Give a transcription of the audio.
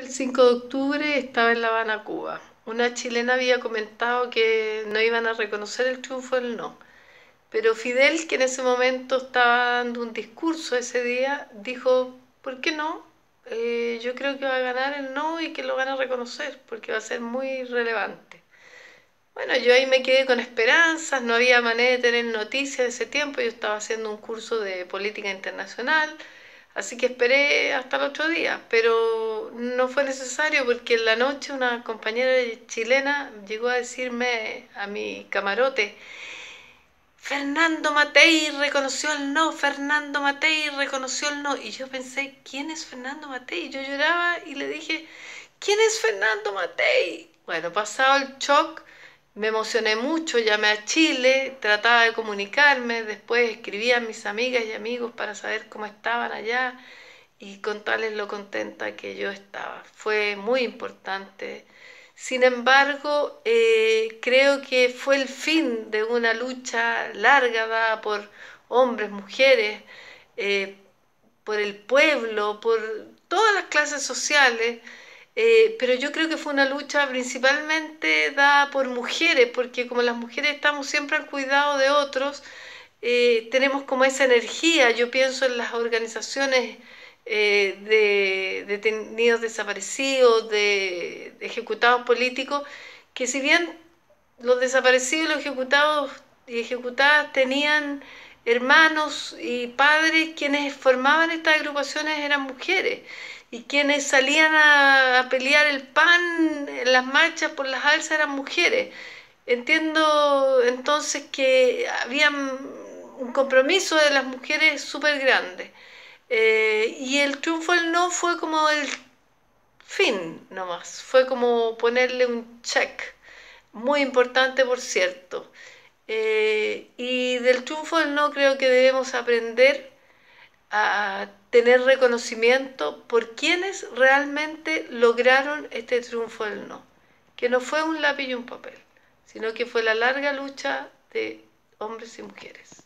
el 5 de octubre estaba en La Habana, Cuba. Una chilena había comentado que no iban a reconocer el triunfo del no. Pero Fidel, que en ese momento estaba dando un discurso ese día, dijo, ¿por qué no? Eh, yo creo que va a ganar el no y que lo van a reconocer, porque va a ser muy relevante. Bueno, yo ahí me quedé con esperanzas, no había manera de tener noticias de ese tiempo, yo estaba haciendo un curso de política internacional, Así que esperé hasta el otro día, pero no fue necesario porque en la noche una compañera chilena llegó a decirme a mi camarote, Fernando Matei reconoció el no, Fernando Matei reconoció el no. Y yo pensé, ¿quién es Fernando Matei? Yo lloraba y le dije, ¿quién es Fernando Matei? Bueno, pasado el shock, me emocioné mucho, llamé a Chile, trataba de comunicarme, después escribí a mis amigas y amigos para saber cómo estaban allá y contarles lo contenta que yo estaba. Fue muy importante. Sin embargo, eh, creo que fue el fin de una lucha larga por hombres, mujeres, eh, por el pueblo, por todas las clases sociales eh, pero yo creo que fue una lucha principalmente dada por mujeres, porque como las mujeres estamos siempre al cuidado de otros, eh, tenemos como esa energía. Yo pienso en las organizaciones eh, de detenidos desaparecidos, de, de, ejecutados políticos, que si bien los desaparecidos, y los ejecutados y ejecutadas tenían hermanos y padres, quienes formaban estas agrupaciones eran mujeres y quienes salían a, pelear el pan en las marchas por las alzas eran mujeres. Entiendo entonces que había un compromiso de las mujeres súper grande. Eh, y el triunfo del no fue como el fin nomás, fue como ponerle un check, muy importante por cierto. Eh, y del triunfo del no creo que debemos aprender a tener reconocimiento por quienes realmente lograron este triunfo del no, que no fue un lápiz y un papel, sino que fue la larga lucha de hombres y mujeres.